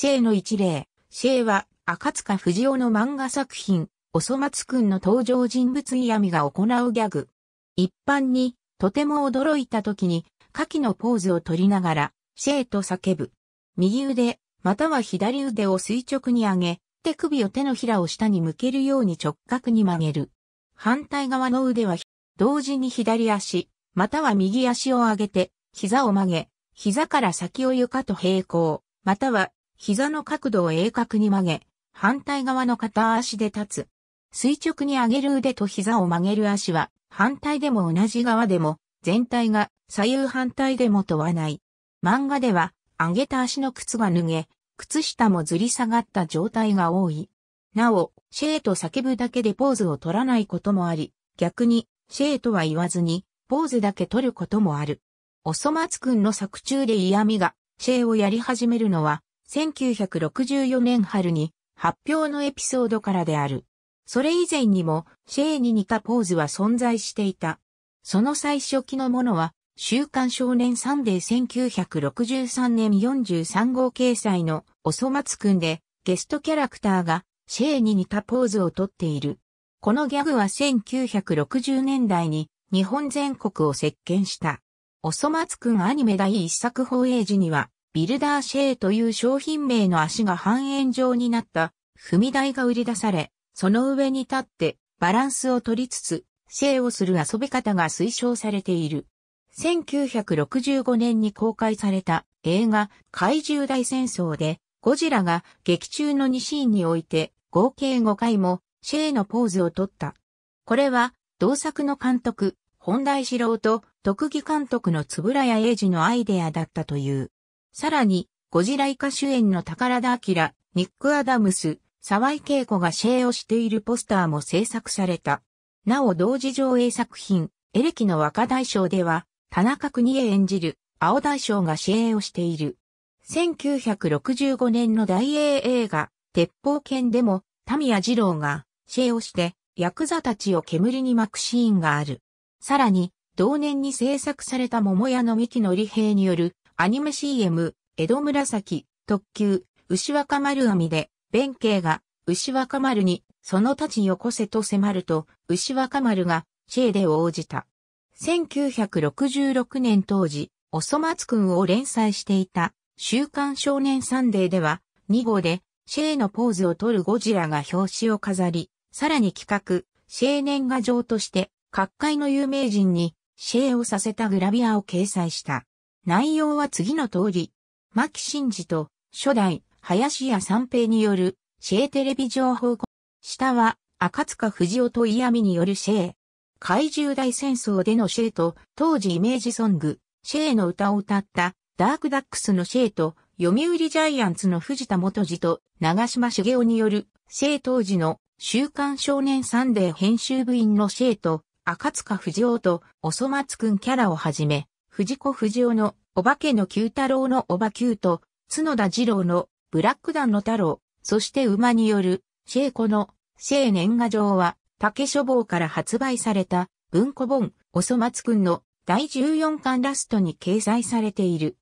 生の一例。シェは、赤塚不二夫の漫画作品、おそ松くんの登場人物嫌味が行うギャグ。一般に、とても驚いた時に、下記のポーズを取りながら、生と叫ぶ。右腕、または左腕を垂直に上げ、手首を手のひらを下に向けるように直角に曲げる。反対側の腕は、同時に左足、または右足を上げて、膝を曲げ、膝から先を床と平行、または膝の角度を鋭角に曲げ、反対側の片足で立つ。垂直に上げる腕と膝を曲げる足は、反対でも同じ側でも、全体が左右反対でも問わない。漫画では、上げた足の靴が脱げ、靴下もずり下がった状態が多い。なお、シェーと叫ぶだけでポーズを取らないこともあり、逆に、シェーとは言わずに、ポーズだけ取ることもある。おそ松くんの作中で嫌味が、シェーをやり始めるのは、1964年春に発表のエピソードからである。それ以前にもシェーに似たポーズは存在していた。その最初期のものは、週刊少年サンデー1963年43号掲載のおそ松くんで、ゲストキャラクターがシェーに似たポーズをとっている。このギャグは1960年代に日本全国を席巻した。おそ松くんアニメ第一作放映時にはビルダーシェーという商品名の足が半円状になった踏み台が売り出され、その上に立ってバランスを取りつつ、シェイをする遊び方が推奨されている。1965年に公開された映画怪獣大戦争でゴジラが劇中の2シーンにおいて合計5回もシェーのポーズを取った。これは同作の監督、本田史郎と特技監督の円谷英二のアイデアだったという。さらに、ゴジライカ主演の宝田明、ニック・アダムス、沢井恵子がシェイをしているポスターも制作された。なお同時上映作品、エレキの若大将では、田中邦へ演じる、青大将がシェイをしている。1965年の大英映画、鉄砲剣でも、ミヤ二郎が、シェイをして、ヤクザたちを煙に巻くシーンがある。さらに、同年に制作された桃屋の三木の利平による、アニメ CM、江戸紫、特急、牛若丸網で、弁慶が、牛若丸に、その立ちよこせと迫ると、牛若丸が、知恵で応じた。1966年当時、おそ松くんを連載していた、週刊少年サンデーでは、2号で、シェーのポーズを取るゴジラが表紙を飾り、さらに企画、シェー年賀状として、各界の有名人に、シェーをさせたグラビアを掲載した。内容は次の通り、牧真治と初代林家三平によるシェーテレビ情報下は赤塚不二夫と嫌味によるシェー。怪獣大戦争でのシェーと当時イメージソング、シェーの歌を歌ったダークダックスのシェーと読売ジャイアンツの藤田元次と長島茂雄によるシェー当時の週刊少年サンデー編集部員のシェーと赤塚不二夫とおそ松くんキャラをはじめ藤子不二雄のお化けの九太郎のおば九と、角田二郎のブラック団の太郎、そして馬によるシェイコの聖年賀状は竹書房から発売された文庫本おそ松くんの第14巻ラストに掲載されている。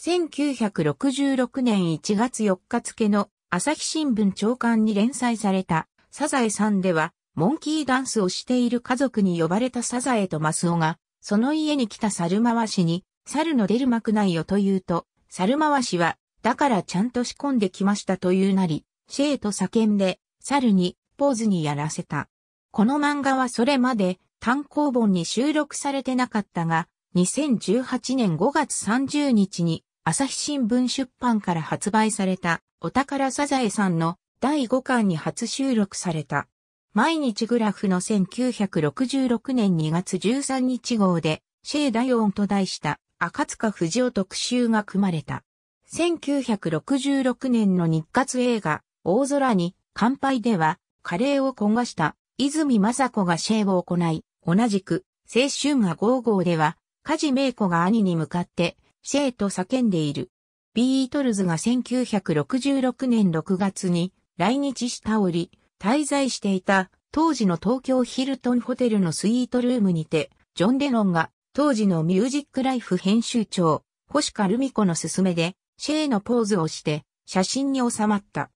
1966年1月4日付の朝日新聞長官に連載されたサザエさんではモンキーダンスをしている家族に呼ばれたサザエとマスオがその家に来た猿回しに、猿の出る幕ないよと言うと、猿回しは、だからちゃんと仕込んできましたというなり、シェーと叫んで、猿に、ポーズにやらせた。この漫画はそれまで、単行本に収録されてなかったが、2018年5月30日に、朝日新聞出版から発売された、お宝サザエさんの第5巻に初収録された。毎日グラフの1966年2月13日号で、シェーダヨンと題した赤塚不二夫特集が組まれた。1966年の日活映画、大空に乾杯では、カレーを焦がした泉雅子がシェーを行い、同じく、青春が5号では、梶イ子が兄に向かって、シェーと叫んでいる。ビートルズが1966年6月に来日した折、滞在していた当時の東京ヒルトンホテルのスイートルームにて、ジョン・デノンが当時のミュージックライフ編集長、星香ルミ子の勧めで、シェイのポーズをして写真に収まった。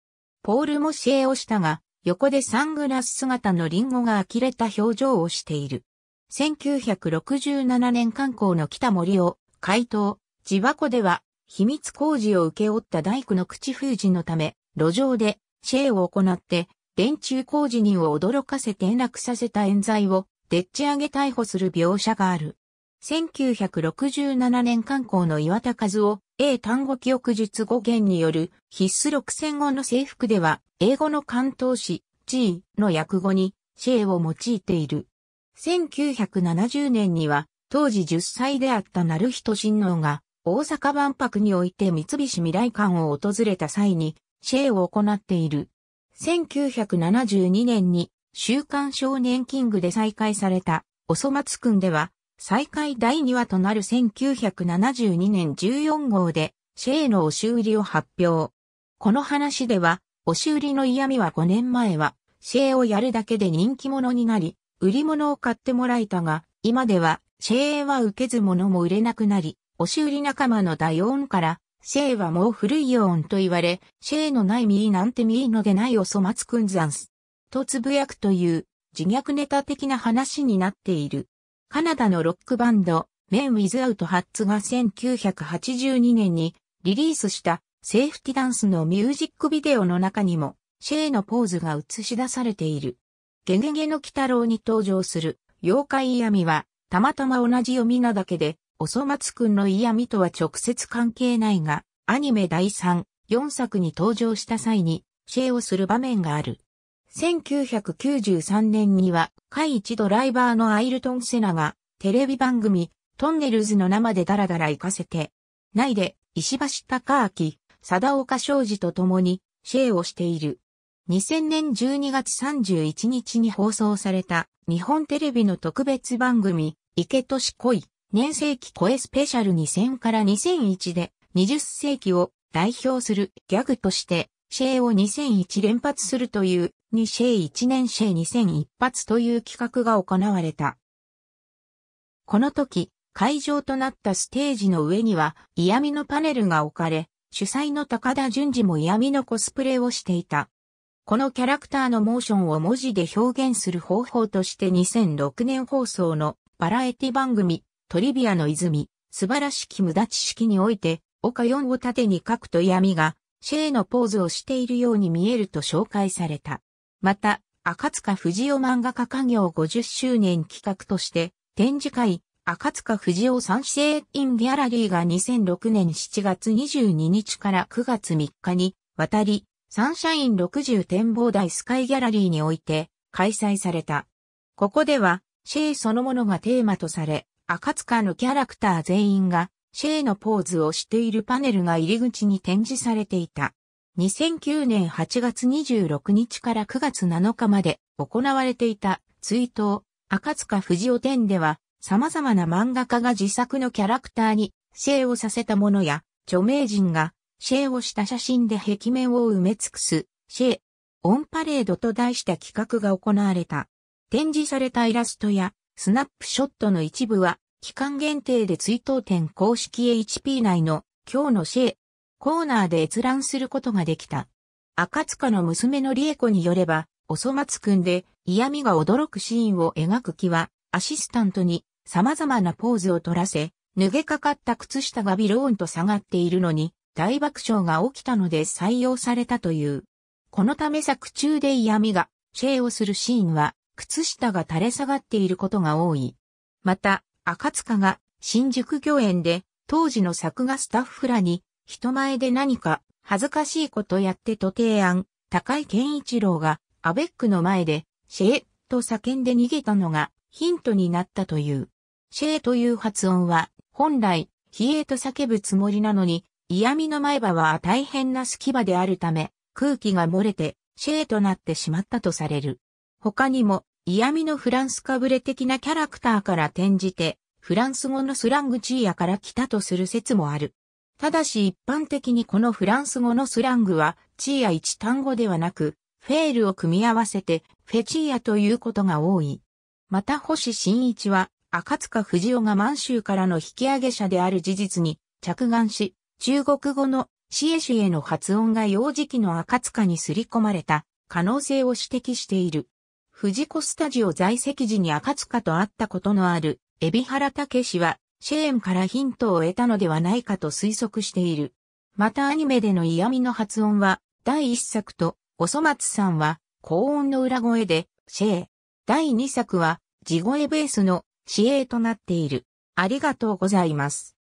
ポールもシェイをしたが、横でサングラス姿のリンゴが呆れた表情をしている。1967年観光の北森を回答、地箱では秘密工事を受け負った大工の口封じのため、路上でシェイを行って電柱工事人を驚かせ転落させた冤罪を、でっち上げ逮捕する描写がある。1967年刊行の岩田和夫、英単語記憶術語源による必須六戦後の制服では、英語の関東詞、地位の訳語に、シェーを用いている。1970年には、当時10歳であった成人親王が、大阪万博において三菱未来館を訪れた際に、シェーを行っている。1972年に週刊少年キングで再開されたおそ松くんでは、再開第2話となる1972年14号で、シェイの押し売りを発表。この話では、押し売りの嫌味は5年前は、シェイをやるだけで人気者になり、売り物を買ってもらえたが、今では、シェイは受けず物も売れなくなり、押し売り仲間のダヨーンから、シェイはもう古いよーんと言われ、シェイのないミーなんてミーのでないお粗末くんざんす。とつぶやくという自虐ネタ的な話になっている。カナダのロックバンド、メン・ウィズ・アウト・ハッツが1982年にリリースしたセーフティダンスのミュージックビデオの中にも、シェイのポーズが映し出されている。ゲゲゲの鬼太郎に登場する妖怪闇は、たまたま同じ読みなだけで、おそ松くんの嫌味とは直接関係ないが、アニメ第3、4作に登場した際に、シェイをする場面がある。1993年には、第一ドライバーのアイルトン・セナが、テレビ番組、トンネルズの生でダラダラ行かせて、内で、石橋貴明、貞岡昌司と共に、シェイをしている。2000年12月31日に放送された、日本テレビの特別番組、池都市恋。年世紀声スペシャル2000から2001で20世紀を代表するギャグとして、シェイを2001連発するという、にシェイ1年シェイ2001発という企画が行われた。この時、会場となったステージの上には嫌味のパネルが置かれ、主催の高田淳二も嫌味のコスプレをしていた。このキャラクターのモーションを文字で表現する方法として2006年放送のバラエティ番組トリビアの泉、素晴らしき無駄知識において、丘4を縦に書くと闇が、シェーのポーズをしているように見えると紹介された。また、赤塚不二夫漫画家家業50周年企画として、展示会、赤塚不二夫三世インギャラリーが2006年7月22日から9月3日に、渡り、サンシャイン60展望台スカイギャラリーにおいて、開催された。ここでは、シェイそのものがテーマとされ、赤塚のキャラクター全員がシェイのポーズをしているパネルが入り口に展示されていた。2009年8月26日から9月7日まで行われていた追悼赤塚不二展では様々な漫画家が自作のキャラクターにシェイをさせたものや著名人がシェイをした写真で壁面を埋め尽くすシェイオンパレードと題した企画が行われた。展示されたイラストやスナップショットの一部は、期間限定で追悼点公式 HP 内の今日のシェイコーナーで閲覧することができた。赤塚の娘の理恵子によれば、おそ松くんで嫌味が驚くシーンを描く気は、アシスタントに様々なポーズを取らせ、脱げかかった靴下がビローンと下がっているのに、大爆笑が起きたので採用されたという。このため作中で嫌味が、シェイをするシーンは、靴下が垂れ下がっていることが多い。また、赤塚が新宿御苑で当時の作画スタッフらに人前で何か恥ずかしいことやってと提案、高井健一郎がアベックの前でシェーと叫んで逃げたのがヒントになったという。シェーという発音は本来ヒエと叫ぶつもりなのに嫌味の前歯は大変な隙間であるため空気が漏れてシェーとなってしまったとされる。他にも、嫌味のフランスかぶれ的なキャラクターから転じて、フランス語のスラングチーヤから来たとする説もある。ただし一般的にこのフランス語のスラングは、チーヤ一単語ではなく、フェールを組み合わせて、フェチーヤということが多い。また星新一は、赤塚不二夫が満州からの引き上げ者である事実に着眼し、中国語のシエシエの発音が幼児期の赤塚に刷り込まれた可能性を指摘している。藤子スタジオ在籍時に赤塚と会ったことのある、エビ原武氏は、シェーンからヒントを得たのではないかと推測している。またアニメでの嫌味の発音は、第1作と、おそ松さんは、高音の裏声で、シェー。第2作は、地声ベースの、シエーとなっている。ありがとうございます。